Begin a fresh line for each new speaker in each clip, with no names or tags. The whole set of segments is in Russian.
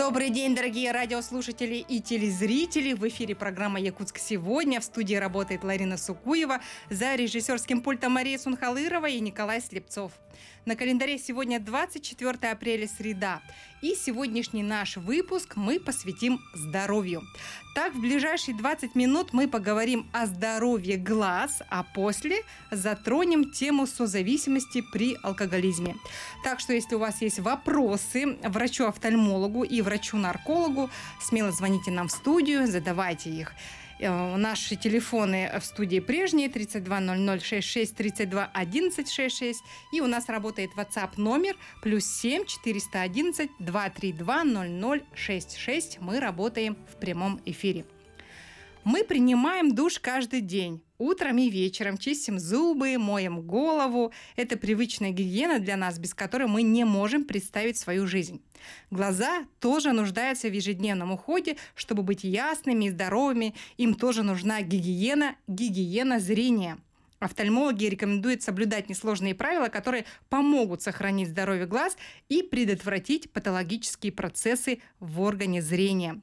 Добрый день, дорогие радиослушатели и телезрители. В эфире программа «Якутск сегодня». В студии работает Ларина Сукуева. За режиссерским пультом Мария Сунхалырова и Николай Слепцов. На календаре сегодня 24 апреля, среда. И сегодняшний наш выпуск мы посвятим здоровью. Так, в ближайшие 20 минут мы поговорим о здоровье глаз, а после затронем тему созависимости при алкоголизме. Так что, если у вас есть вопросы врачу-офтальмологу и врачу-наркологу, смело звоните нам в студию, задавайте их. Э, наши телефоны в студии прежние 320066 32 11 66. И у нас работает WhatsApp номер плюс 7 411 232 0066. Мы работаем в прямом эфире. Мы принимаем душ каждый день. Утром и вечером чистим зубы, моем голову. Это привычная гигиена для нас, без которой мы не можем представить свою жизнь. Глаза тоже нуждаются в ежедневном уходе, чтобы быть ясными и здоровыми. Им тоже нужна гигиена, гигиена зрения. Офтальмологи рекомендуют соблюдать несложные правила, которые помогут сохранить здоровье глаз и предотвратить патологические процессы в органе зрения.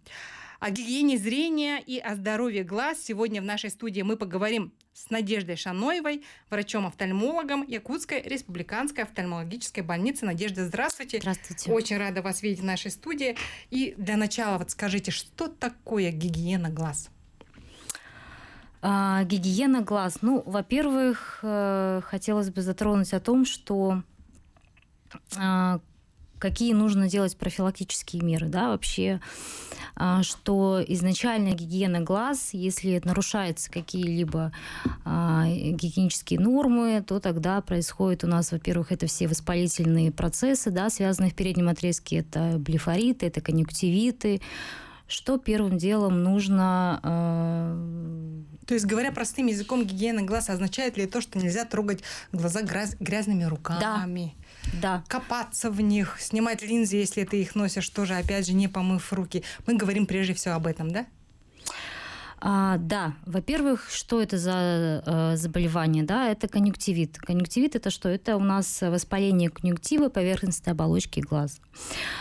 О гигиене зрения и о здоровье глаз сегодня в нашей студии мы поговорим с Надеждой Шаноевой, врачом-офтальмологом Якутской республиканской офтальмологической больницы. Надежда, здравствуйте. Здравствуйте. Очень рада вас видеть в нашей студии. И для начала вот скажите, что такое гигиена глаз?
А, гигиена глаз. Ну, во-первых, э, хотелось бы затронуть о том, что а, какие нужно делать профилактические меры, да, вообще, а, что изначально гигиена глаз, если нарушаются какие-либо а, гигиенические нормы, то тогда происходит у нас, во-первых, это все воспалительные процессы, да, связанные в переднем отрезке, это блефориты, это конъюнктивиты, что первым делом нужно... А,
то есть, говоря простым языком, гигиена глаз означает ли то, что нельзя трогать глаза грязными руками? Да да. копаться в них, снимать линзы, если ты их
носишь, тоже, опять
же, не помыв руки. Мы говорим прежде всего об этом, да?
А, да, во-первых, что это за э, заболевание? Да, это конъюнктивит. Конъюнктивит это что? Это у нас воспаление конъюнктивы, поверхности оболочки глаз.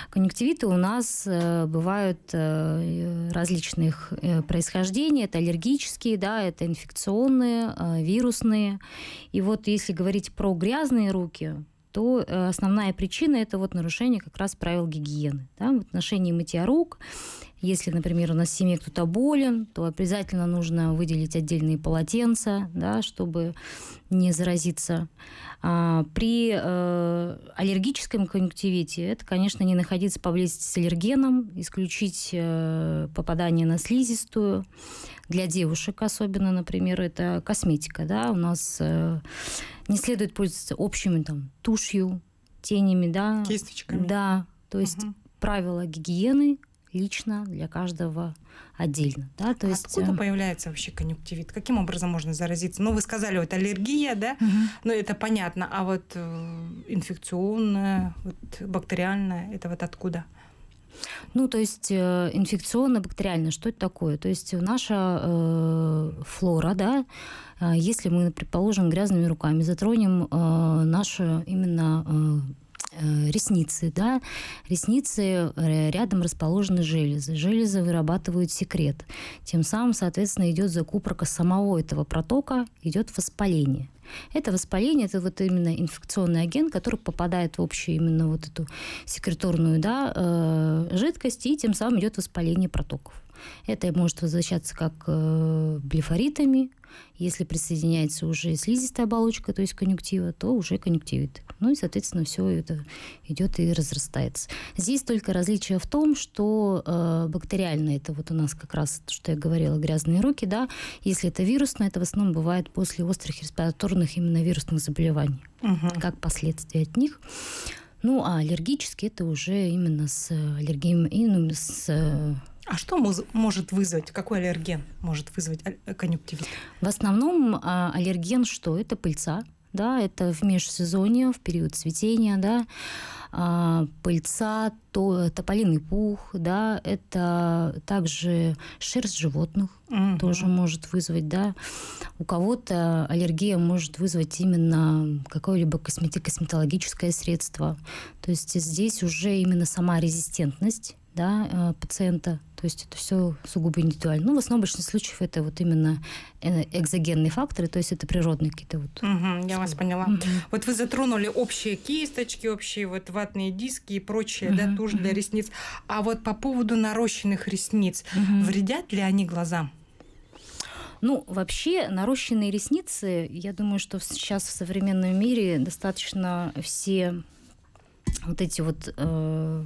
Конъюнктивиты у нас э, бывают э, различных э, происхождений. Это аллергические, да, это инфекционные, э, вирусные. И вот если говорить про грязные руки, то э, основная причина это вот нарушение как раз правил гигиены. Да, в отношении мытья рук, если, например, у нас в семье кто-то болен, то обязательно нужно выделить отдельные полотенца, да, чтобы не заразиться. А при э, аллергическом конъюнктивите это, конечно, не находиться поблизости с аллергеном, исключить э, попадание на слизистую. Для девушек особенно, например, это косметика. Да, у нас э, не следует пользоваться общими там тушью, тенями, да. Кисточками. Да, то есть угу. правила гигиены лично для каждого отдельно. Да? То есть, Откуда эм,
появляется вообще конъюнктивит? Каким образом можно заразиться? Ну, вы сказали,
вот аллергия, да? Угу.
Ну, это понятно. А вот э, инфекционная, вот бактериальная, это вот откуда?
Ну, то есть э, инфекционно-бактериально, что это такое? То есть э, наша э, флора, да, э, если мы, предположим, грязными руками затронем э, нашу именно э, Э, ресницы, да, ресницы э, рядом расположены железы. Железы вырабатывают секрет. Тем самым, соответственно, идет закупорка самого этого протока, идет воспаление. Это воспаление, это вот именно инфекционный агент, который попадает в общую именно вот эту секреторную да, э, жидкость, и тем самым идет воспаление протоков. Это может возвращаться как э, блефоритами. Если присоединяется уже слизистая оболочка, то есть конъюнктива, то уже конъюнктивит. Ну и, соответственно, все это идет и разрастается. Здесь только различие в том, что э, бактериально это вот у нас как раз, что я говорила, грязные руки, да. Если это вирусно, это в основном бывает после острых респираторных именно вирусных заболеваний, угу. как последствия от них. Ну, а аллергические это уже именно с аллергией, ну, с э, а что может вызвать, какой аллерген может вызвать конъюнктивит? В основном а, аллерген что? Это пыльца, да, это в межсезонье, в период цветения, да, а, пыльца, то, тополиный пух, да, это также шерсть животных угу. тоже может вызвать, да. У кого-то аллергия может вызвать именно какое-либо косметическое средство. То есть здесь уже именно сама резистентность да, э, пациента. То есть это все сугубо индивидуально. Ну, в основном в большинстве случаев это вот именно э, экзогенные факторы, то есть это природные какие-то вот.
Угу, я вас поняла. Угу. Вот вы затронули общие кисточки, общие вот ватные диски и прочее, угу, да, тушь угу. для ресниц. А вот по поводу нарощенных ресниц, угу. вредят ли они глазам?
Ну, вообще, нарощенные ресницы, я думаю, что сейчас в современном мире достаточно все вот эти вот э,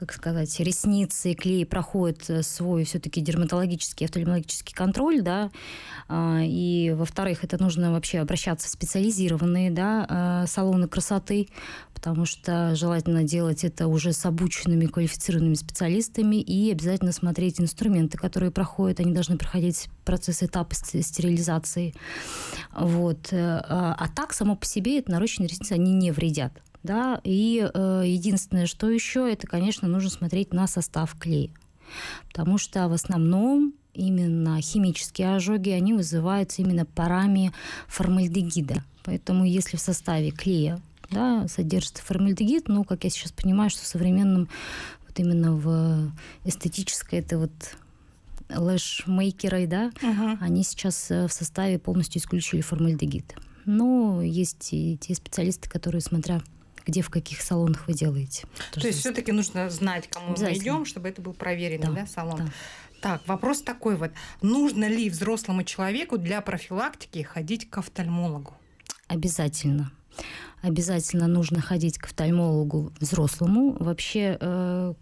как сказать, ресницы, клей проходят э, свой все-таки дерматологический, офтальмологический контроль, да, а, и, во-вторых, это нужно вообще обращаться в специализированные, да, э, салоны красоты, потому что желательно делать это уже с обученными, квалифицированными специалистами и обязательно смотреть инструменты, которые проходят, они должны проходить процесс этапа стерилизации, вот. Э, а, а так, само по себе, это нарощенные ресницы, они не вредят да, и э, единственное, что еще, это, конечно, нужно смотреть на состав клея, потому что в основном именно химические ожоги, они вызываются именно парами формальдегида. Поэтому если в составе клея да, содержится формальдегид, ну, как я сейчас понимаю, что в современном, вот именно в эстетической, это вот лэш-мейкеры, да, uh-huh. они сейчас э, в составе полностью исключили формальдегид. Но есть и те специалисты, которые, смотря где, в каких салонах вы делаете. То, То есть
все-таки нужно знать, кому мы идем, чтобы это был проверенный да, да, салон. Да.
Так, вопрос
такой вот. Нужно ли взрослому человеку для профилактики ходить к офтальмологу?
Обязательно. Обязательно нужно ходить к офтальмологу взрослому. Вообще, э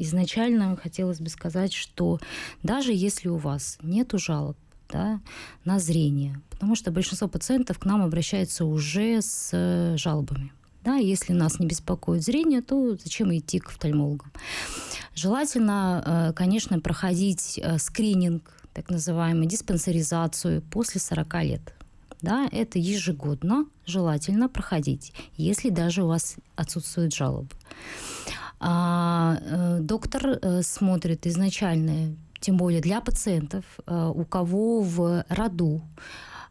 изначально хотелось бы сказать, что даже если у вас нет жалоб да, на зрение, потому что большинство пациентов к нам обращаются уже с э, жалобами. Да, если нас не беспокоит зрение, то зачем идти к офтальмологам? Желательно, э, конечно, проходить э, скрининг, так называемую диспансеризацию после 40 лет. Да, это ежегодно желательно проходить, если даже у вас отсутствуют жалобы. А, э, доктор смотрит изначально, тем более для пациентов, у кого в роду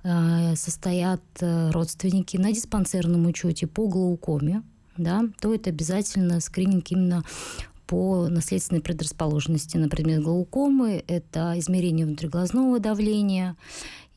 Э, состоят э, родственники на диспансерном учете по глаукоме, да, то это обязательно скрининг именно по наследственной предрасположенности. Например, глаукомы – это измерение внутриглазного давления,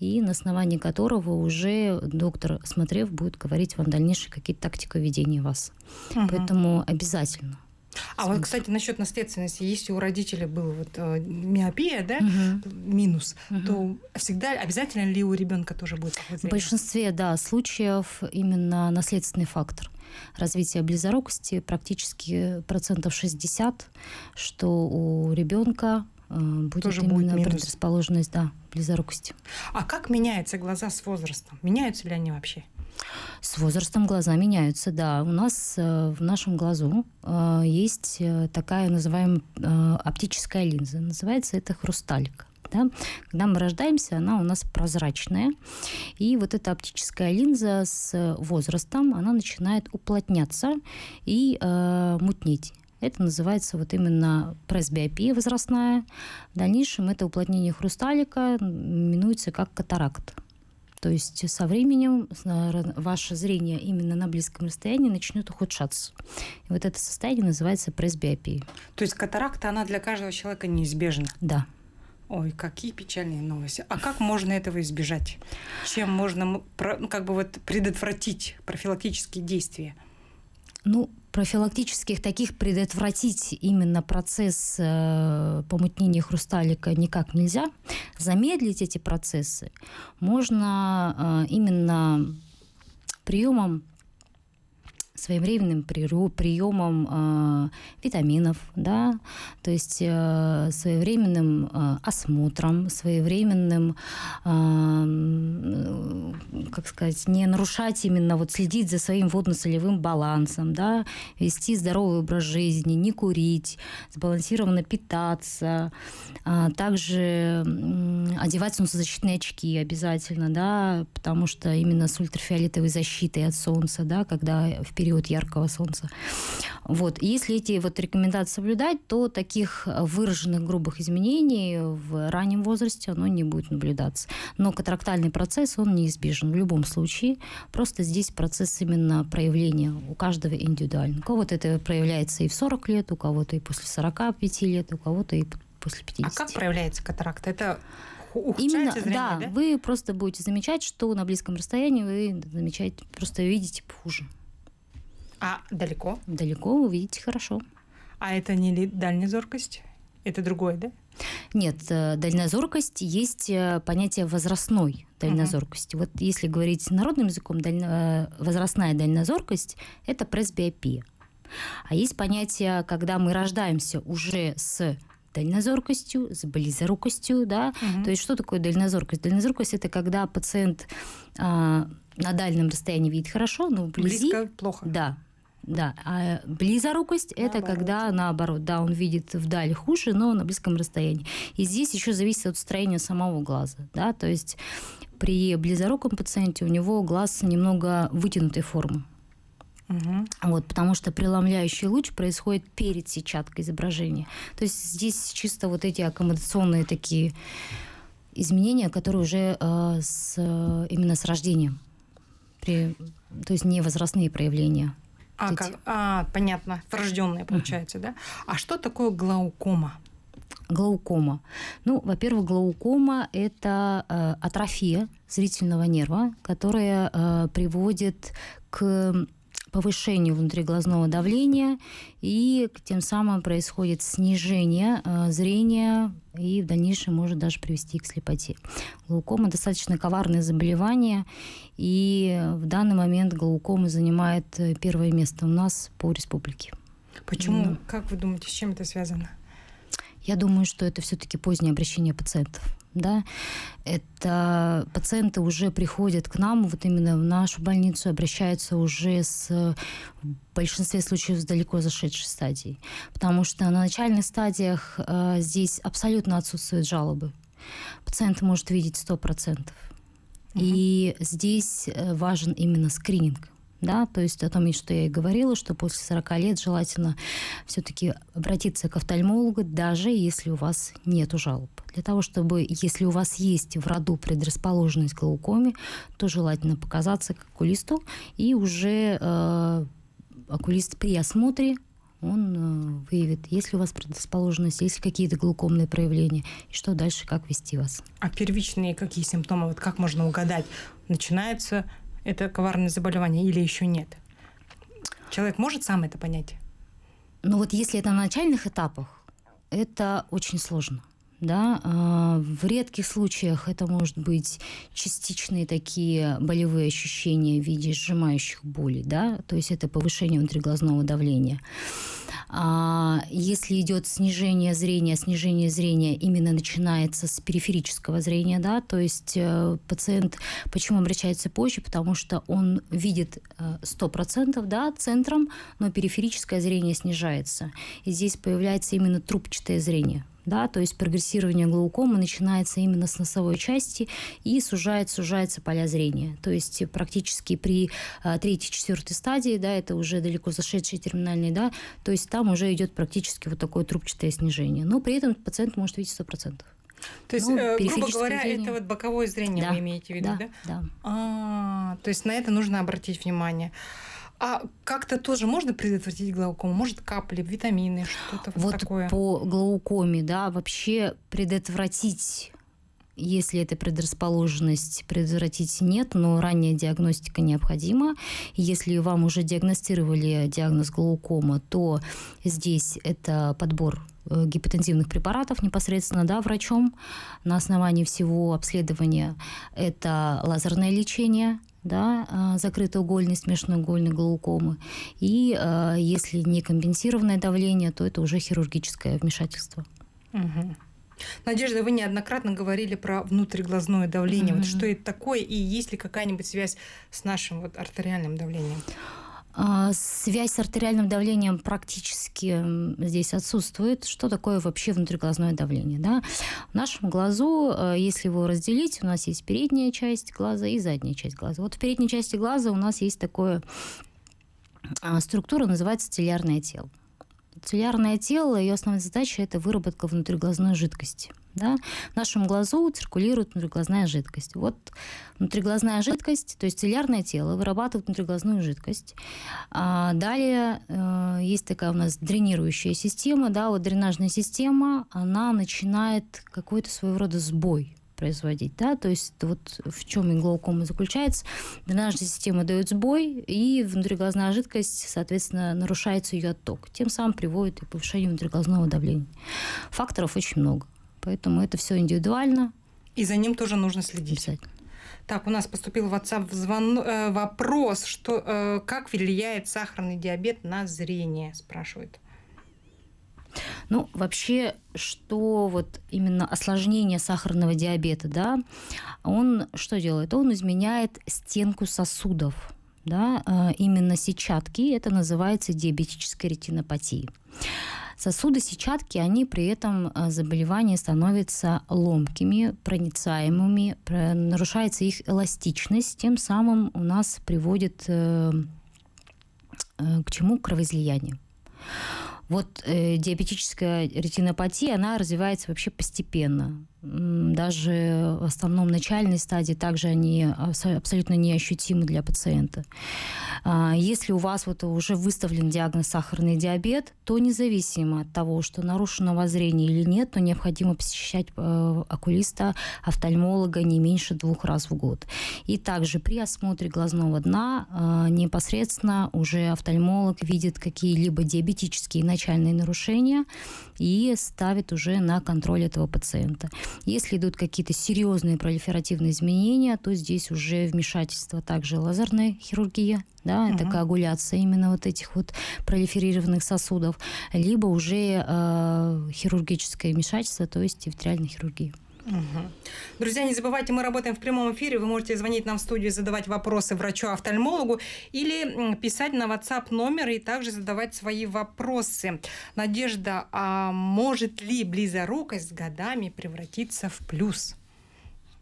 и на основании которого уже доктор, смотрев, будет говорить вам дальнейшие какие-то тактики ведения вас. Угу. Поэтому обязательно –
а вот, кстати, насчет наследственности, если у родителей был вот э, миопия, да, угу. минус, угу. то всегда обязательно ли у ребенка тоже будет? В
большинстве, да, случаев именно наследственный фактор развития близорукости практически процентов 60, что у ребенка э, будет Тоже именно будет предрасположенность да, близорукости.
А как меняются глаза с возрастом? Меняются ли они вообще?
С возрастом глаза меняются, да. У нас э, в нашем глазу э, есть э, такая называемая оптическая линза. Называется это хрусталька. Да? Когда мы рождаемся, она у нас прозрачная. И вот эта оптическая линза с возрастом, она начинает уплотняться и мутнеть. Это называется вот именно пресбиопия возрастная. В дальнейшем это уплотнение хрусталика минуется как катаракт. То есть со временем ваше зрение именно на близком расстоянии начнет ухудшаться. И вот это состояние называется пресбиопией.
То есть катаракта, она для каждого человека неизбежна?
Да. Ой, какие
печальные новости. А как можно этого избежать? Чем можно ну, как бы вот предотвратить профилактические действия?
Ну, профилактических таких предотвратить именно процесс э, помутнения хрусталика никак нельзя. Замедлить эти процессы можно э, именно приемом своевременным приемом э, а, витаминов, да, то есть э, своевременным э, осмотром, своевременным, э, как сказать, не нарушать именно, вот следить за своим водно-солевым балансом, да, вести здоровый образ жизни, не курить, сбалансированно питаться, э, также э, одевать солнцезащитные очки обязательно, да, потому что именно с ультрафиолетовой защитой от солнца, да, когда вперед период яркого солнца. Вот. Если эти вот рекомендации соблюдать, то таких э, выраженных грубых изменений в раннем возрасте оно не будет наблюдаться. Но катарактальный процесс, он неизбежен в любом случае. Просто здесь процесс именно проявления у каждого индивидуально. У кого-то это проявляется и в 40 лет, у кого-то и после 45 лет, у кого-то и после 50. А как проявляется катаракта? Это Именно, зрение, да, да, вы просто будете замечать, что на близком расстоянии вы замечаете, просто видите хуже. А далеко? Далеко вы хорошо. А это
не дальнезоркость? Это другое, да?
Нет, э, дальнозоркость есть э, понятие возрастной дальнозоркости. Угу. Uh -huh. Вот если говорить народным языком, дально... Э, возрастная дальнозоркость – это пресбиопия. А есть понятие, когда мы рождаемся уже с дальнозоркостью, с близорукостью, да. Угу. То есть что такое дальнозоркость? Дальнозоркость это когда пациент а, на дальнем расстоянии видит хорошо, но вблизи близко плохо. Да, да, а близорукость – это когда наоборот, да, он видит вдаль хуже, но на близком расстоянии. И здесь еще зависит от строения самого глаза, да, то есть при близоруком пациенте у него глаз немного вытянутой формы. Угу. Вот, потому что преломляющий луч происходит перед сетчаткой изображения. То есть здесь чисто вот эти аккомодационные такие изменения, которые уже э, с, именно с рождением, при, то есть не возрастные проявления.
А, как, а понятно, врожденные получается, да? А что такое
глаукома? Глаукома. Ну, во-первых, глаукома – это э, атрофия зрительного нерва, которая э, приводит к повышению внутриглазного давления, и тем самым происходит снижение э, зрения и в дальнейшем может даже привести к слепоте. Глаукома достаточно коварное заболевание, и в данный момент глаукома занимает э, первое место у нас по республике. Почему? Ну,
как вы думаете, с чем это связано?
Я думаю, что это все-таки позднее обращение пациентов. Да, это пациенты уже приходят к нам, вот именно в нашу больницу, обращаются уже с, э, в большинстве случаев с далеко зашедшей стадией. Потому что на начальных стадиях э, здесь абсолютно отсутствуют жалобы. Пациент может видеть 100%. uh И здесь э, важен именно скрининг да, то есть о том, что я и говорила, что после 40 лет желательно все-таки обратиться к офтальмологу, даже если у вас нет жалоб. Для того, чтобы, если у вас есть в роду предрасположенность к глаукоме, то желательно показаться к окулисту, и уже э, окулист при осмотре он э, выявит, есть ли у вас предрасположенность, есть ли какие-то глаукомные проявления, и что дальше, как вести вас.
А первичные какие симптомы, вот как можно угадать? Начинается это коварное
заболевание или еще нет? Человек может сам это понять? Ну вот если это на начальных этапах, это очень сложно. Да, а, в редких случаях это может быть частичные такие болевые ощущения в виде сжимающих болей, да, то есть это повышение внутриглазного давления. А если идет снижение зрения, снижение зрения именно начинается с периферического зрения, да, то есть э, пациент почему обращается позже, потому что он видит 100% э, да, центром, но периферическое зрение снижается. И здесь появляется именно трубчатое зрение да, то есть прогрессирование глаукомы начинается именно с носовой части и сужает, сужается поля зрения. То есть практически при э, третьей-четвертой стадии, да, это уже далеко зашедшие терминальные, да, то есть там уже идет практически вот такое трубчатое снижение. Но при этом пациент может видеть 100%.
То есть, ну, э, грубо говоря, зрение. это вот боковое зрение да, вы имеете в виду, да? Да. да.
А, то есть на это нужно
обратить внимание. А как-то тоже можно предотвратить глаукому? Может, капли, витамины,
что-то вот, вот по глаукоме, да, вообще предотвратить если это предрасположенность предотвратить нет, но ранняя диагностика необходима. Если вам уже диагностировали диагноз глаукома, то здесь это подбор э, гипотензивных препаратов непосредственно да, врачом на основании всего обследования. Это лазерное лечение, да, а, закрытый угольный, глаукомы. И а, если не компенсированное давление, то это уже хирургическое вмешательство.
Угу. Надежда, вы неоднократно говорили про внутриглазное давление. mm Вот что это такое и есть ли какая-нибудь связь с нашим вот артериальным давлением?
А, связь с артериальным давлением практически здесь отсутствует. Что такое вообще внутриглазное давление? Да? В нашем глазу, э, если его разделить, у нас есть передняя часть глаза и задняя часть глаза. Вот в передней части глаза у нас есть такая структура, называется целлярное тело. Целлярное тело, ее основная задача – это выработка внутриглазной жидкости. Да? В нашем глазу циркулирует внутриглазная жидкость. Вот внутриглазная жидкость, то есть целлярное тело вырабатывает внутриглазную жидкость. А далее э, есть такая у нас дренирующая система, да, вот дренажная система, она начинает какой-то своего рода сбой производить, да, то есть вот в чем и глаукома заключается, дренажная система дает сбой, и внутриглазная жидкость, соответственно, нарушается ее отток, тем самым приводит и к повышению внутриглазного давления. Факторов очень много. Поэтому это все индивидуально. И за ним тоже нужно следить. Обязательно. Так, у нас поступил в WhatsApp звон... Э, вопрос,
что, э, как влияет сахарный диабет на зрение, спрашивает.
Ну, вообще, что вот именно осложнение сахарного диабета, да, он что делает? Он изменяет стенку сосудов, да, э, именно сетчатки, это называется диабетической ретинопатией. Сосуды сетчатки, они при этом э, заболевании становятся ломкими, проницаемыми, нарушается их эластичность, тем самым у нас приводит э, э, к чему? К кровоизлиянию. Вот э, диабетическая ретинопатия, она развивается вообще постепенно даже в основном начальной стадии, также они абсолютно неощутимы для пациента. А, если у вас вот уже выставлен диагноз сахарный диабет, то независимо от того, что нарушено воззрение или нет, то необходимо посещать э, окулиста, офтальмолога не меньше двух раз в год. И также при осмотре глазного дна э, непосредственно уже офтальмолог видит какие-либо диабетические начальные нарушения, и ставит уже на контроль этого пациента. Если идут какие-то серьезные пролиферативные изменения, то здесь уже вмешательство также лазерной хирургии, да, угу. это коагуляция именно вот этих вот пролиферированных сосудов, либо уже э, хирургическое вмешательство, то есть территориальной хирургии. Угу.
Друзья, не забывайте, мы работаем в прямом эфире. Вы можете звонить нам в студию, задавать вопросы врачу-офтальмологу или писать на WhatsApp номер и также задавать свои вопросы. Надежда, а может ли близорукость с годами превратиться в плюс?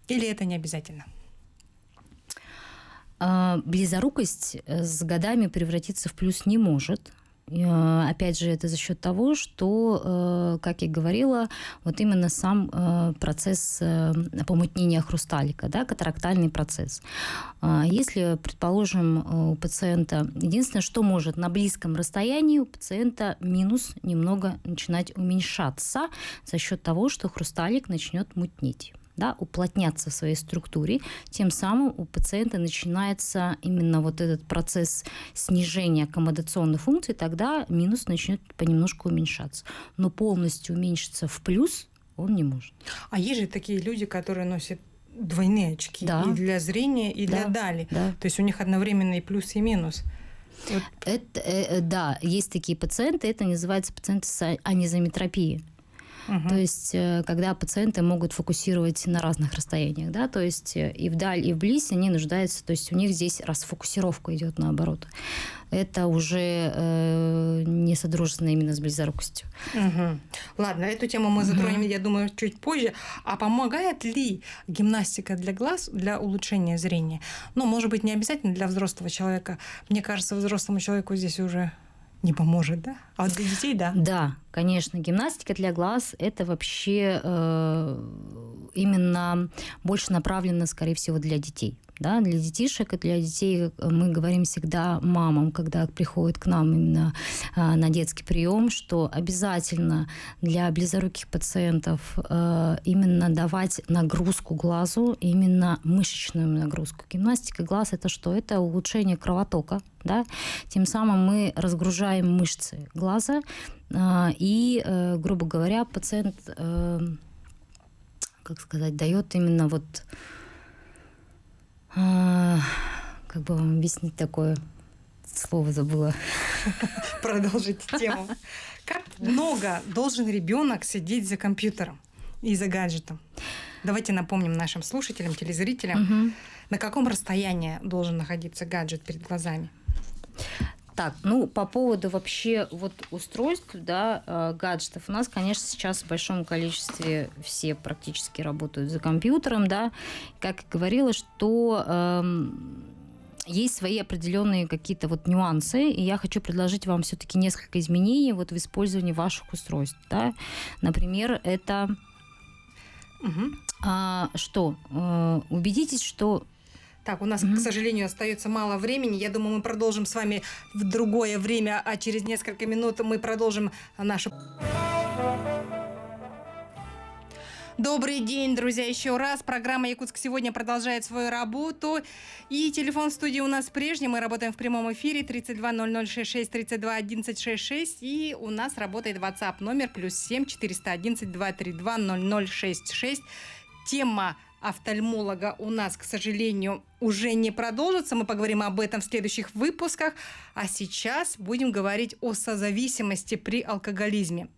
Или это не обязательно?
А, близорукость э, с годами превратиться в плюс не может – Э, опять же, это за счет того, что, э, как я говорила, вот именно сам э, процесс помутнения хрусталика, да, катарактальный процесс. А если, предположим, у пациента, единственное, что может на близком расстоянии у пациента минус немного начинать уменьшаться за счет того, что хрусталик начнет мутнеть да, уплотняться в своей структуре, тем самым у пациента начинается именно вот этот процесс снижения аккомодационной функции, тогда минус начнет понемножку уменьшаться. Но полностью уменьшиться в плюс он не может.
А есть же такие люди, которые носят двойные очки да. и для зрения, и да. для дали. Да. То есть у них одновременно и
плюс, и минус. Вот. Это, э, э да, есть такие пациенты, это называется пациенты с анизометропией. То есть, э, когда пациенты могут фокусировать на разных расстояниях, да, то есть э, и вдаль, и вблизь они нуждаются, то есть у них здесь расфокусировка идет наоборот. Это уже э, не содружественно именно с близорукостью. Угу.
Ладно, эту тему мы затронем, угу. я думаю, чуть позже. А помогает ли гимнастика для глаз для улучшения зрения? Ну, может быть, не обязательно для взрослого
человека. Мне кажется, взрослому человеку здесь уже
не поможет,
да? А вот для детей, да? Да, конечно. Гимнастика для глаз – это вообще э, именно больше направлено, скорее всего, для детей. Да, для детишек и для детей э, мы говорим всегда мамам, когда приходят к нам именно а, на детский прием, что обязательно для близоруких пациентов э, именно давать нагрузку глазу, именно мышечную нагрузку. Гимнастика глаз это что? Это улучшение кровотока да? Тем самым мы разгружаем мышцы глаза, а, и, э, грубо говоря, пациент, как сказать, дает именно вот а, как бы вам объяснить такое? Слово забыла.
Продолжить тему. Как много должен ребенок сидеть за компьютером и за гаджетом? Давайте напомним нашим слушателям, телезрителям, угу. на каком расстоянии должен находиться гаджет перед
глазами так. Ну, по поводу вообще вот устройств, да, э, гаджетов, у нас, конечно, сейчас в большом количестве все практически работают за компьютером, да. Как и говорила, что эм, есть свои определенные какие-то вот нюансы, и я хочу предложить вам все-таки несколько изменений вот в использовании ваших устройств, да. Например, это угу. а, что? А, убедитесь, что так, у нас, mm-hmm. к
сожалению, остается мало времени. Я думаю, мы продолжим с вами в другое время, а через несколько минут мы продолжим нашу... Добрый день, друзья, еще раз. Программа «Якутск сегодня» продолжает свою работу. И телефон студии у нас прежний. Мы работаем в прямом эфире 320066, 321166. И у нас работает WhatsApp номер плюс 7 411 232 0066. Тема офтальмолога у нас, к сожалению, уже не продолжится. Мы поговорим об этом в следующих выпусках. А сейчас будем говорить о созависимости при алкоголизме.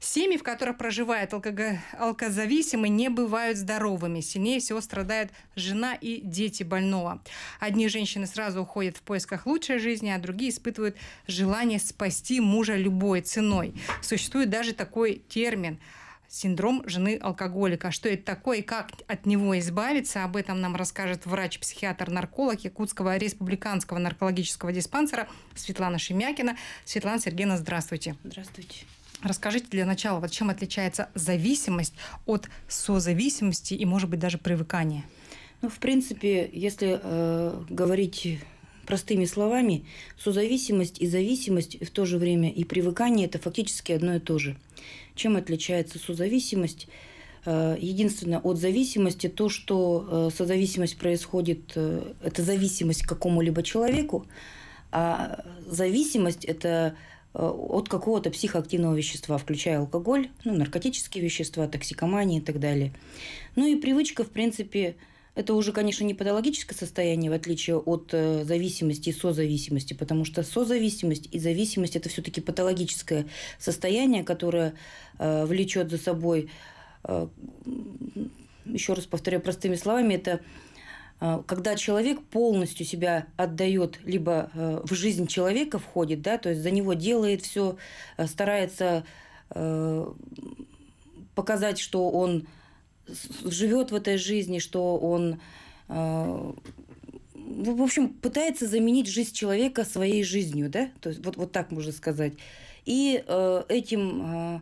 Семьи, в которых проживает алкого... алкозависимый, не бывают здоровыми. Сильнее всего страдает жена и дети больного. Одни женщины сразу уходят в поисках лучшей жизни, а другие испытывают желание спасти мужа любой ценой. Существует даже такой термин – синдром жены алкоголика. А что это такое и как от него избавиться, об этом нам расскажет врач-психиатр-нарколог Якутского республиканского наркологического диспансера Светлана Шемякина. Светлана Сергеевна, здравствуйте. Здравствуйте. Расскажите для начала, вот чем отличается зависимость от созависимости и, может быть, даже привыкания? Ну, в принципе,
если э, говорить простыми словами, созависимость и зависимость в то же время и привыкание – это фактически одно и то же. Чем отличается созависимость? Э, единственное от зависимости то, что э, созависимость происходит, э, это зависимость к какому-либо человеку, а зависимость – это от какого-то психоактивного вещества, включая алкоголь, ну, наркотические вещества, токсикомании и так далее. Ну и привычка, в принципе, это уже, конечно, не патологическое состояние, в отличие от э, зависимости и созависимости, потому что созависимость и зависимость – это все таки патологическое состояние, которое э, влечет за собой, э, еще раз повторяю простыми словами, это когда человек полностью себя отдает, либо в жизнь человека входит, да, то есть за него делает все, старается показать, что он живет в этой жизни, что он, э, в общем, пытается заменить жизнь человека своей жизнью, да, то есть вот, вот так можно сказать. И э, этим э,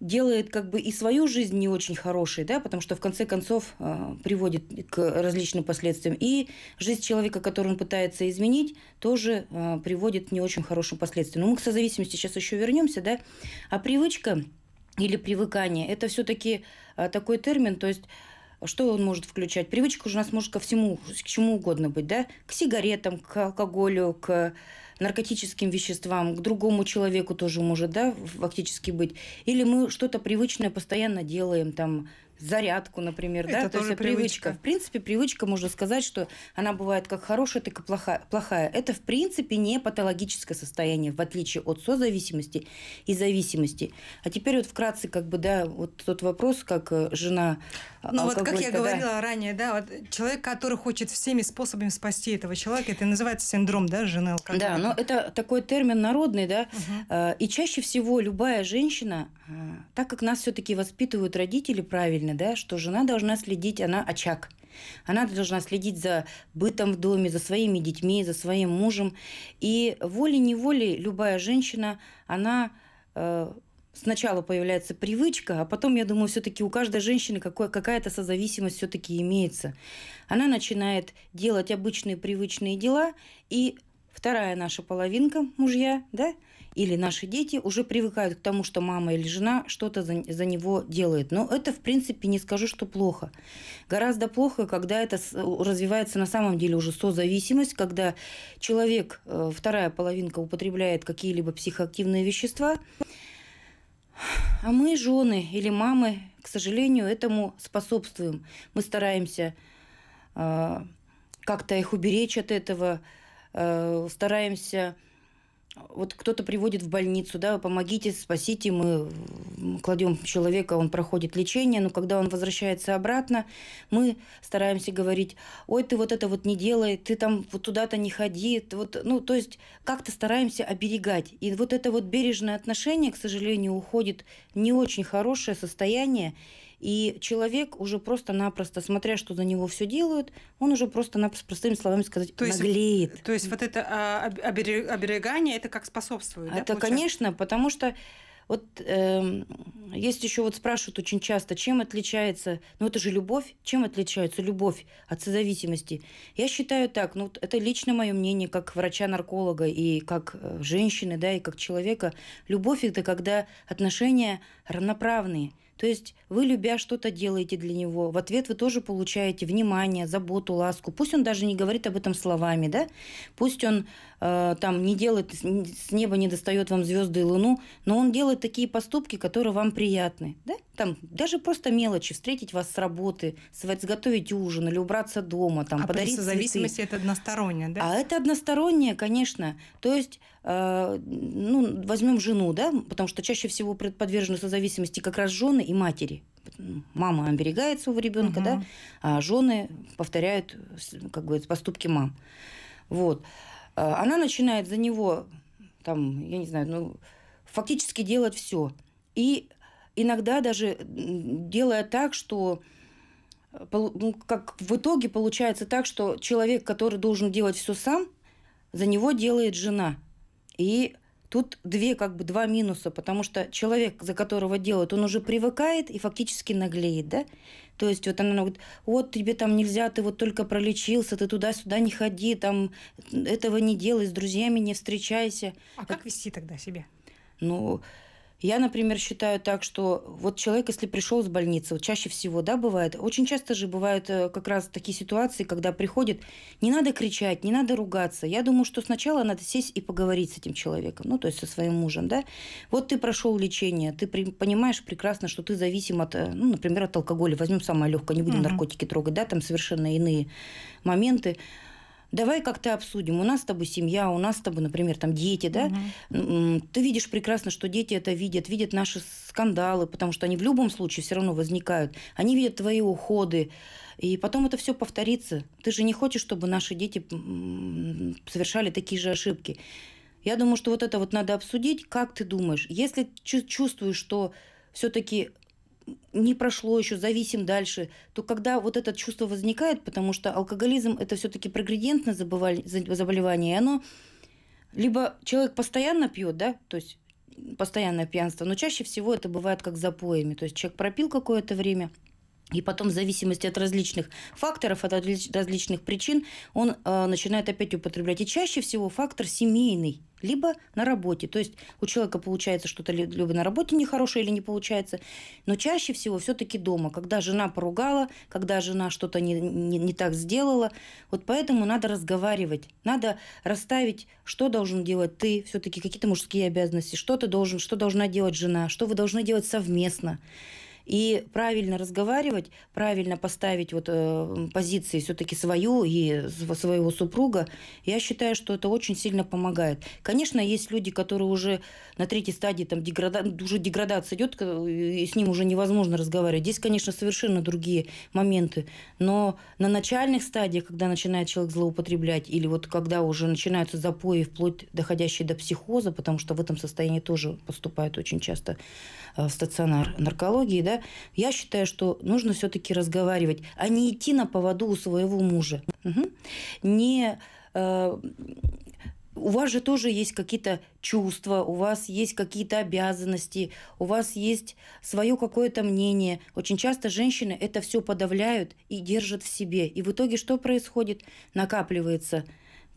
делает как бы и свою жизнь не очень хорошей, да, потому что в конце концов э, приводит к различным последствиям. И жизнь человека, которую он пытается изменить, тоже э, приводит к не очень хорошим последствиям. Но мы к созависимости сейчас еще вернемся, да. А привычка или привыкание. Это все-таки э, такой термин, то есть что он может включать? Привычка уже у нас может ко всему, к чему угодно быть, да? К сигаретам, к алкоголю, к наркотическим веществам, к другому человеку тоже может, да, фактически быть. Или мы что-то привычное постоянно делаем, там, зарядку, например, это да, то есть привычка. привычка. В принципе, привычка, можно сказать, что она бывает как хорошая, так и плохая. Это, в принципе, не патологическое состояние, в отличие от созависимости и зависимости. А теперь вот вкратце, как бы, да, вот тот вопрос, как э, жена... А, ну вот, как я говорила ранее,
да, вот человек, который хочет всеми способами спасти этого человека, это называется синдром, да, жены алкоголика. Да, но
это такой термин народный, да, угу. и чаще всего любая женщина, а, так как нас все таки воспитывают родители правильно, правильно, да, что жена должна следить, она очаг. Она должна следить за бытом в доме, за своими детьми, за своим мужем. И волей-неволей любая женщина, она э, сначала появляется привычка, а потом, я думаю, все-таки у каждой женщины какая-то созависимость все-таки имеется. Она начинает делать обычные привычные дела, и вторая наша половинка, мужья, да, или наши дети уже привыкают к тому, что мама или жена что-то за, за него делает. Но это, в принципе, не скажу, что плохо. Гораздо плохо, когда это развивается на самом деле уже созависимость, когда человек, э, вторая половинка, употребляет какие-либо психоактивные вещества, а мы, жены или мамы, к сожалению, этому способствуем. Мы стараемся э, как-то их уберечь от этого, э, стараемся вот кто-то приводит в больницу, да, помогите, спасите, мы кладем человека, он проходит лечение, но когда он возвращается обратно, мы стараемся говорить, ой, ты вот это вот не делай, ты там вот туда-то не ходи, вот, ну, то есть как-то стараемся оберегать. И вот это вот бережное отношение, к сожалению, уходит в не очень хорошее состояние, и человек уже просто-напросто, смотря что за него все делают, он уже просто-напросто, простыми словами сказать, то есть,
наглеет. То есть вот это а, оберегание, это как способствует? Это, да, получается?
конечно, потому что вот э, есть еще вот спрашивают очень часто, чем отличается, ну это же любовь, чем отличается любовь от созависимости? Я считаю так, ну это лично мое мнение, как врача-нарколога и как э, женщины, да, и как человека. Любовь это когда отношения равноправные. То есть вы, любя что-то, делаете для него. В ответ вы тоже получаете внимание, заботу, ласку. Пусть он даже не говорит об этом словами, да? Пусть он э, там не делает, с неба не достает вам звезды и луну, но он делает такие поступки, которые вам приятны, да? Там даже просто мелочи, встретить вас с работы, сготовить ужин или убраться дома, там, а подарить зависимости
это одностороннее, да? А
это одностороннее, конечно. То есть Э, ну, возьмем жену, да, потому что чаще всего подвержены созависимости как раз жены и матери. Ну, мама оберегает своего ребенка, угу. да, а жены повторяют, как бы, поступки мам. Вот. Э, она начинает за него, там, я не знаю, ну, фактически делать все. И иногда даже делая так, что э, ну, как в итоге получается так, что человек, который должен делать все сам, за него делает жена – и тут две, как бы два минуса, потому что человек, за которого делают, он уже привыкает и фактически наглеет, да? То есть вот она говорит, вот тебе там нельзя, ты вот только пролечился, ты туда-сюда не ходи, там этого не делай, с друзьями не встречайся. А как вести тогда себя? Ну, я, например, считаю так, что вот человек, если пришел с больницы, вот чаще всего, да, бывает, очень часто же бывают э, как раз такие ситуации, когда приходит, не надо кричать, не надо ругаться. Я думаю, что сначала надо сесть и поговорить с этим человеком, ну, то есть со своим мужем, да. Вот ты прошел лечение, ты при, понимаешь прекрасно, что ты зависим от, э, ну, например, от алкоголя. Возьмем самое легкое, не будем угу. наркотики трогать, да, там совершенно иные моменты давай как-то обсудим. У нас с тобой семья, у нас с тобой, например, там дети, да? Угу. Ты видишь прекрасно, что дети это видят, видят наши скандалы, потому что они в любом случае все равно возникают. Они видят твои уходы. И потом это все повторится. Ты же не хочешь, чтобы наши дети совершали такие же ошибки. Я думаю, что вот это вот надо обсудить. Как ты думаешь, если чувствуешь, что все-таки не прошло еще, зависим дальше, то когда вот это чувство возникает, потому что алкоголизм это все-таки прогредентное заболевание, и оно либо человек постоянно пьет, да, то есть постоянное пьянство, но чаще всего это бывает как запоями, то есть человек пропил какое-то время – и потом в зависимости от различных факторов, от различных причин, он э, начинает опять употреблять. И чаще всего фактор семейный, либо на работе. То есть у человека получается что-то либо на работе нехорошее или не получается, но чаще всего все-таки дома, когда жена поругала, когда жена что-то не, не, не так сделала. Вот поэтому надо разговаривать, надо расставить, что должен делать ты, все-таки какие-то мужские обязанности, что ты должен, что должна делать жена, что вы должны делать совместно. И правильно разговаривать, правильно поставить вот э, позиции все-таки свою и своего супруга, я считаю, что это очень сильно помогает. Конечно, есть люди, которые уже на третьей стадии там деграда... уже деградация идет, и с ним уже невозможно разговаривать. Здесь, конечно, совершенно другие моменты. Но на начальных стадиях, когда начинает человек злоупотреблять, или вот когда уже начинаются запои вплоть доходящие до психоза, потому что в этом состоянии тоже поступают очень часто Э, в стационар наркологии, да, я считаю, что нужно все-таки разговаривать, а не идти на поводу у своего мужа. Угу. Не э, у вас же тоже есть какие-то чувства, у вас есть какие-то обязанности, у вас есть свое какое-то мнение. Очень часто женщины это все подавляют и держат в себе. И в итоге что происходит? Накапливается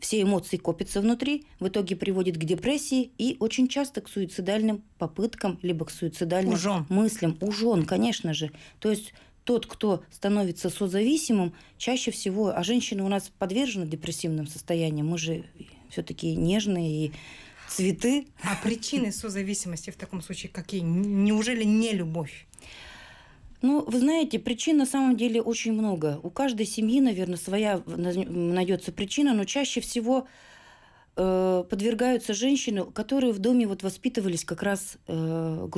все эмоции копятся внутри, в итоге приводит к депрессии и очень часто к суицидальным попыткам, либо к суицидальным ужон. мыслям. Ужон, конечно же. То есть тот, кто становится созависимым, чаще всего, а женщины у нас подвержены депрессивным состояниям, мы же все-таки нежные и цветы. А причины
созависимости в таком случае какие? Неужели не любовь?
Ну, вы знаете, причин на самом деле очень много. У каждой семьи, наверное, своя найдется причина, но чаще всего э, подвергаются женщины, которые в доме вот воспитывались как раз э, и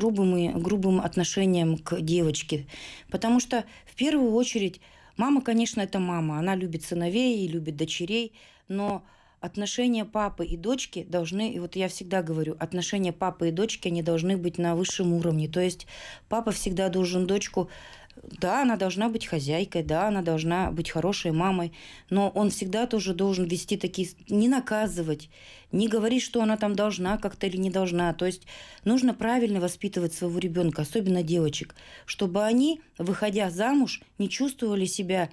грубым отношением к девочке. Потому что в первую очередь мама, конечно, это мама. Она любит сыновей и любит дочерей, но отношения папы и дочки должны, и вот я всегда говорю, отношения папы и дочки, они должны быть на высшем уровне. То есть папа всегда должен дочку да, она должна быть хозяйкой, да, она должна быть хорошей мамой, но он всегда тоже должен вести такие, не наказывать, не говорить, что она там должна как-то или не должна. То есть нужно правильно воспитывать своего ребенка, особенно девочек, чтобы они, выходя замуж, не чувствовали себя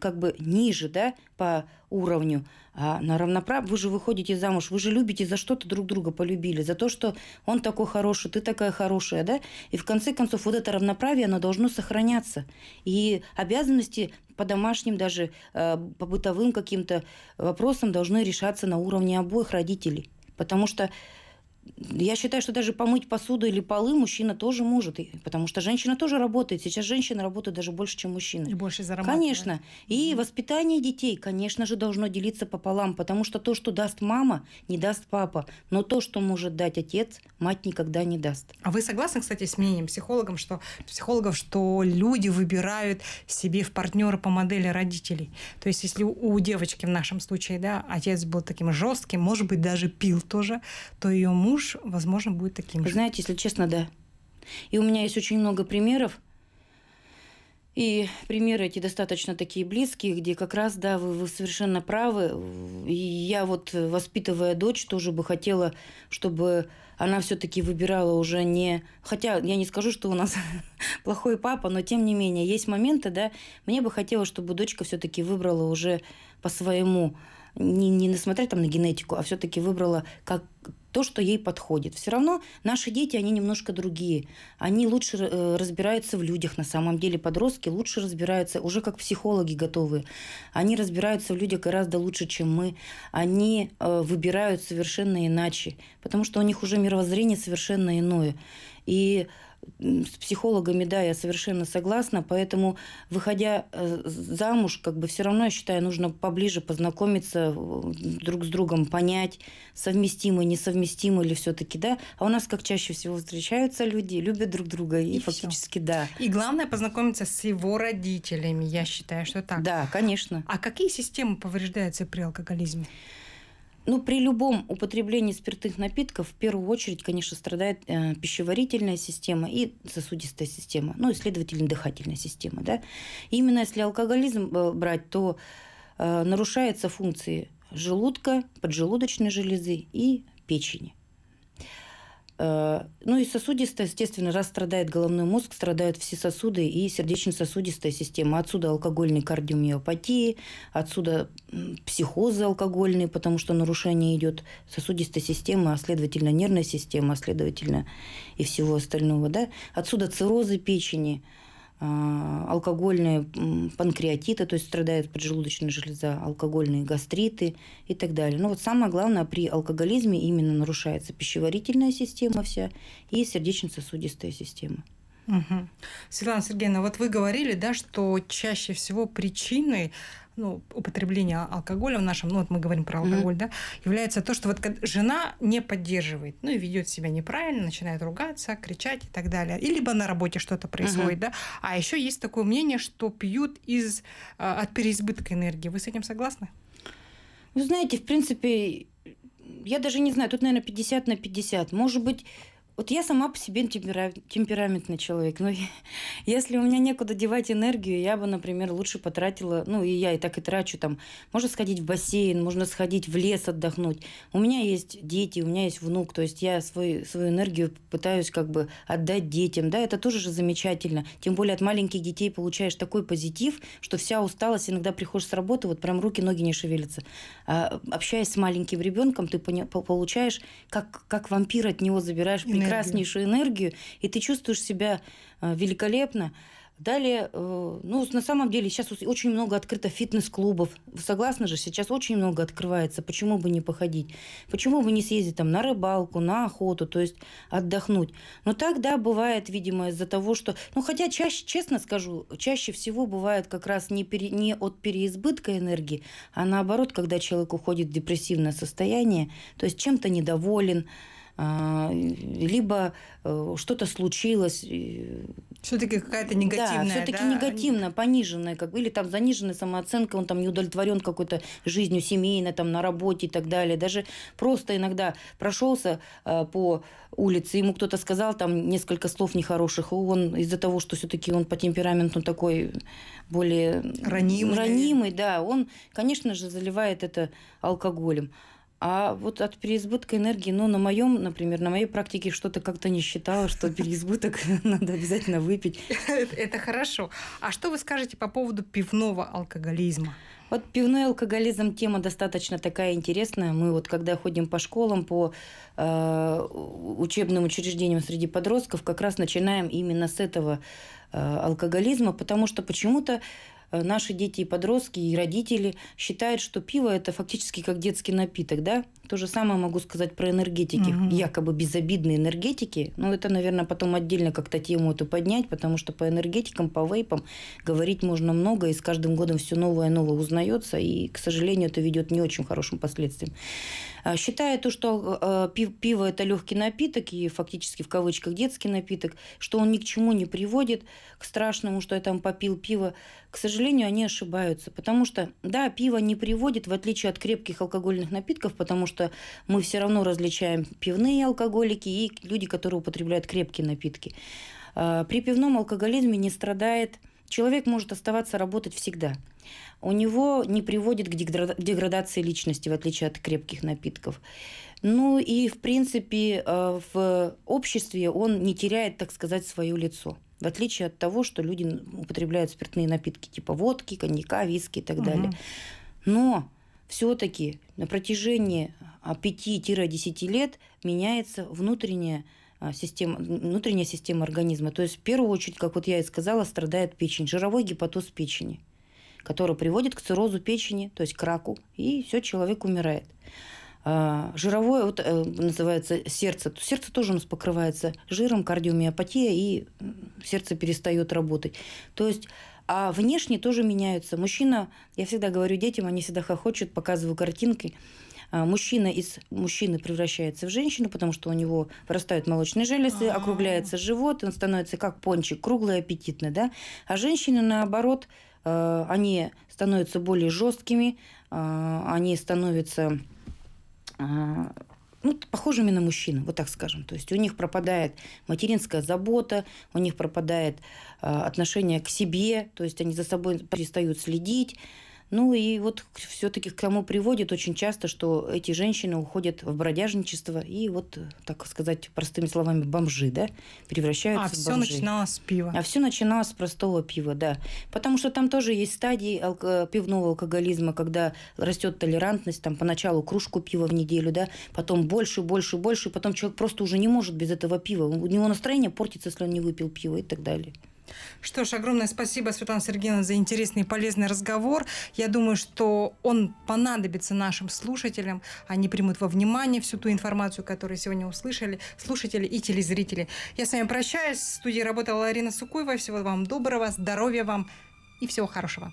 как бы ниже, да, по уровню, а на равноправ... Вы же выходите замуж, вы же любите за что-то друг друга полюбили, за то, что он такой хороший, ты такая хорошая, да? И в конце концов вот это равноправие, оно должно сохраняться. И обязанности по домашним, даже а, по бытовым каким-то вопросам должны решаться на уровне обоих родителей. Потому что я считаю, что даже помыть посуду или полы мужчина тоже может, потому что женщина тоже работает. Сейчас женщины работают даже больше, чем мужчины. И больше зарабатывают. Конечно. И mm-hmm. воспитание детей, конечно же, должно делиться пополам, потому что то, что даст мама, не даст папа. Но то, что может дать отец, мать никогда не даст.
А вы согласны, кстати, с мнением психологом, что, психологов, что люди выбирают себе в партнера по модели родителей? То есть, если у девочки в нашем случае, да, отец был таким жестким, может быть, даже пил тоже, то ее муж муж, возможно, будет таким же. Знаете, если честно, да.
И у меня есть очень много примеров, и примеры эти достаточно такие близкие, где как раз, да, вы, вы совершенно правы. И я вот, воспитывая дочь, тоже бы хотела, чтобы она все-таки выбирала уже не... Хотя я не скажу, что у нас плохой папа, но тем не менее, есть моменты, да, мне бы хотелось, чтобы дочка все-таки выбрала уже по своему не, не насмотря там на генетику, а все-таки выбрала, как, то, что ей подходит. Все равно наши дети, они немножко другие. Они лучше э, разбираются в людях, на самом деле подростки лучше разбираются, уже как психологи готовые. Они разбираются в людях гораздо лучше, чем мы. Они э, выбирают совершенно иначе, потому что у них уже мировоззрение совершенно иное. И с психологами, да, я совершенно согласна, поэтому, выходя э, замуж, как бы все равно, я считаю, нужно поближе познакомиться э, друг с другом, понять, совместимы, несовместимы или все-таки, да. А у нас, как чаще всего встречаются люди, любят друг друга, и, и фактически, всё. да.
И главное, познакомиться с его родителями, я считаю, что так. Да, конечно. А какие системы повреждаются при алкоголизме? Ну,
при любом употреблении спиртных напитков в первую очередь, конечно, страдает э, пищеварительная система и сосудистая система, ну и, следовательно, дыхательная система. Да? И именно если алкоголизм э, брать, то э, нарушаются функции желудка, поджелудочной железы и печени. Э, ну и сосудистая, естественно, раз страдает головной мозг, страдают все сосуды и сердечно-сосудистая система. Отсюда алкогольные кардиомиопатии, отсюда психозы алкогольные, потому что нарушение идет сосудистой системы, а следовательно нервная система а следовательно и всего остального. Да? Отсюда циррозы печени – а, алкогольные панкреатиты, то есть страдает поджелудочная железа, алкогольные гастриты и так далее. Но вот самое главное, при алкоголизме именно нарушается пищеварительная система вся и сердечно-сосудистая система.
Угу. Светлана Сергеевна, вот вы говорили, да, что чаще всего причиной ну, употребления алкоголя в нашем, ну вот мы говорим про алкоголь, mm-hmm. да, является то, что вот жена не поддерживает, ну и ведет себя неправильно, начинает ругаться, кричать и так далее. И либо на работе что-то происходит, mm-hmm. да. А еще есть такое мнение, что пьют из, а, от переизбытка энергии. Вы с этим согласны? Вы ну, знаете, в принципе,
я даже не знаю, тут, наверное, 50 на 50. Может быть, вот я сама по себе темпера... темпераментный человек, но если у меня некуда девать энергию, я бы, например, лучше потратила, ну и я и так и трачу там, можно сходить в бассейн, можно сходить в лес отдохнуть. У меня есть дети, у меня есть внук, то есть я свой, свою энергию пытаюсь как бы отдать детям, да, это тоже же замечательно. Тем более от маленьких детей получаешь такой позитив, что вся усталость, иногда приходишь с работы, вот прям руки, ноги не шевелятся. А, общаясь с маленьким ребенком, ты получаешь, как, как вампир от него забираешь прекраснейшую энергию, и ты чувствуешь себя э, великолепно. Далее, э, ну, на самом деле, сейчас очень много открыто фитнес-клубов. Согласна же, сейчас очень много открывается. Почему бы не походить? Почему бы не съездить там на рыбалку, на охоту, то есть отдохнуть? Но так, да, бывает, видимо, из-за того, что... Ну, хотя чаще, честно скажу, чаще всего бывает как раз не, пере... не от переизбытка энергии, а наоборот, когда человек уходит в депрессивное состояние, то есть чем-то недоволен, а, либо э, что-то случилось. Э, все-таки какая-то негативная. Да, все-таки да? негативная, пониженная, как бы, или там заниженная самооценка, он там не удовлетворен какой-то жизнью семейной, там на работе и так далее. Даже просто иногда прошелся э, по улице, ему кто-то сказал там несколько слов нехороших, он из-за того, что все-таки он по темпераменту такой более ранимый. ранимый, да, он, конечно же, заливает это алкоголем. А вот от переизбытка энергии, ну, на моем, например, на моей практике что-то как-то не считала, что переизбыток
надо обязательно выпить. Это хорошо. А что вы скажете по поводу пивного алкоголизма?
Вот пивной алкоголизм тема достаточно такая интересная. Мы вот когда ходим по школам, по э, учебным учреждениям среди подростков, как раз начинаем именно с этого э, алкоголизма, потому что почему-то Э, наши дети и подростки, и родители считают, что пиво – это фактически как детский напиток, да? То же самое могу сказать про энергетики, угу. якобы безобидные энергетики. ну это, наверное, потом отдельно как-то тему эту поднять, потому что по энергетикам, по вейпам говорить можно много, и с каждым годом все новое и новое узнается, и, к сожалению, это ведет не очень хорошим последствиям. А, считая то, что а, пиво – это легкий напиток, и фактически в кавычках детский напиток, что он ни к чему не приводит, к страшному, что я там попил пиво, к сожалению, они ошибаются. Потому что, да, пиво не приводит, в отличие от крепких алкогольных напитков, потому что что мы все равно различаем пивные алкоголики и люди, которые употребляют крепкие напитки. А, при пивном алкоголизме не страдает Человек может оставаться работать всегда. У него не приводит к деградации личности, в отличие от крепких напитков. Ну и, в принципе, а, в обществе он не теряет, так сказать, свое лицо. В отличие от того, что люди употребляют спиртные напитки типа водки, коньяка, виски и так угу. далее. Но все-таки на протяжении 5-10 а, лет меняется внутренняя а, система, внутренняя система организма. То есть в первую очередь, как вот я и сказала, страдает печень, жировой гепатоз печени, который приводит к циррозу печени, то есть к раку, и все, человек умирает. А, жировое вот, э, называется сердце. то Сердце тоже у нас покрывается жиром, кардиомиопатия, и сердце перестает работать. То есть а внешне тоже меняются. Мужчина, я всегда говорю детям, они всегда хохочут, показываю картинки. А, мужчина из мужчины превращается в женщину, потому что у него вырастают молочные железы, А-а-а. округляется живот, он становится как пончик, круглый, аппетитный, да. А женщины, наоборот, э, они становятся более жесткими, а, они становятся а, ну, похожими на мужчин, вот так скажем. То есть у них пропадает материнская забота, у них пропадает э, отношение к себе, то есть они за собой перестают следить, ну и вот все-таки к кому приводит очень часто, что эти женщины уходят в бродяжничество и вот, так сказать, простыми словами, бомжи, да, превращаются а в бомжи. А все начиналось с пива. А все начиналось с простого пива, да. Потому что там тоже есть стадии алко- э, пивного алкоголизма, когда растет толерантность, там поначалу кружку пива в неделю, да, потом больше, больше, больше, потом человек просто уже не может без этого пива. У него настроение портится, если он не выпил пиво и так далее.
Что ж, огромное спасибо, Светлана Сергеевна, за интересный и полезный разговор. Я думаю, что он понадобится нашим слушателям. Они примут во внимание всю ту информацию, которую сегодня услышали слушатели и телезрители. Я с вами прощаюсь. В студии работала Арина Сукуева. Всего вам доброго, здоровья вам и всего хорошего.